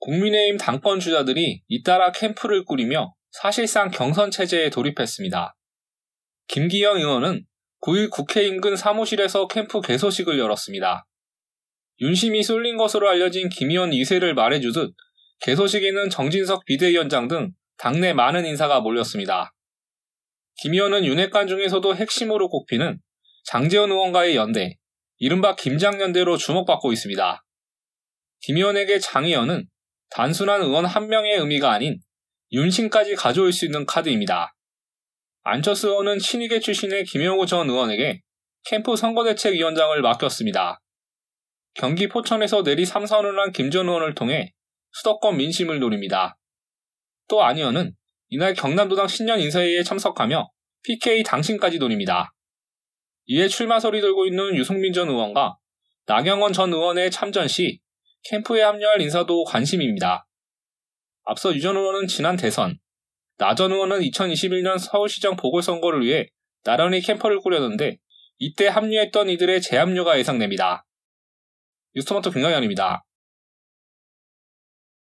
국민의힘 당권 주자들이 잇따라 캠프를 꾸리며 사실상 경선 체제에 돌입했습니다. 김기영 의원은 9일 국회 인근 사무실에서 캠프 개소식을 열었습니다. 윤심이 쏠린 것으로 알려진 김 의원 2세를 말해주듯 개소식에는 정진석 비대위원장 등 당내 많은 인사가 몰렸습니다. 김 의원은 윤핵관 중에서도 핵심으로 꼽히는 장재원 의원과의 연대, 이른바 김장연대로 주목받고 있습니다. 김 의원에게 장 의원은 단순한 의원 한 명의 의미가 아닌 윤신까지 가져올 수 있는 카드입니다. 안철수 의원은 친의계 출신의 김영호 전 의원에게 캠프 선거대책위원장을 맡겼습니다. 경기 포천에서 내리 3선을 한 김 전 의원을 통해 수도권 민심을 노립니다. 또 안 의원은 이날 경남도당 신년 인사회에 참석하며 PK 당신까지 노립니다. 이에 출마설이 돌고 있는 유승민 전 의원과 나경원 전 의원의 참전 시 캠프에 합류할 인사도 관심입니다. 앞서 유전 의원은 지난 대선, 나전 의원은 2021년 서울시장 보궐선거를 위해 나란히 캠퍼를 꾸렸는데 이때 합류했던 이들의 재합류가 예상됩니다. 뉴스토마토 김강현입니다.